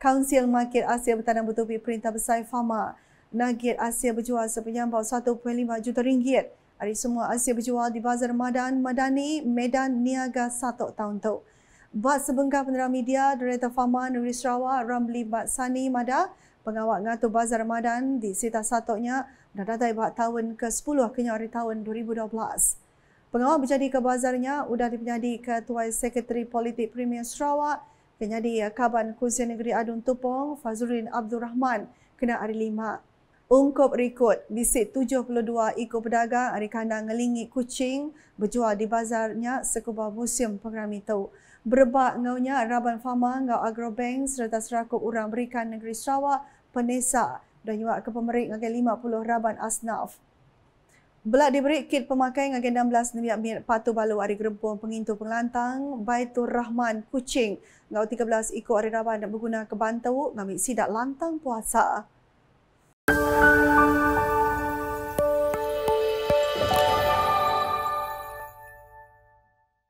Kaunsil Market Asia Bertanam Bertubi Perintah Besar Fama. Nugget Asia berjual sepenyambau 1.5 juta ringgit. Hari semua Asia berjual di Bazar Madan, Madani, Medan, Niaga, Satu Tahun Tok. Bas sebengkah penerima media, Direta Fama, Negeri Sarawak, Ramli Sani Mada, pengawal ngatu Bazar Madan di Sita Satoknya, dan datai bahagian tahun ke-10 kenyari hari tahun 2012. Pengawal berjadi ke bazarnya, sudah dipenjadi Ketua Sekretari Politik Premier Sarawak, Kenyadi ya, Kaban Kuzian Negeri Adun Tupong Fazrulin Abdul Rahman kena hari lima. Ungkup rekod bisik 72 ikut pedagang hari kandang ngelingi kucing berjual di bazarnya sekubah musim program itu. Berbak ngaunya Raban Fama ngau Agrobank serta serakup orang berikan negeri Sarawak penesa dan juga kepemerik pemerik ngagai 50 Raban Asnaf. Belak diberi kit pemakai dengan agenda belas niat miat patuh balu hari gerempuan pengintu pengelantang Baitur Rahman Kucing. Ngau 13 ikut hari Rabah nak berguna ke Bantau ngambil sidak lantang puasa.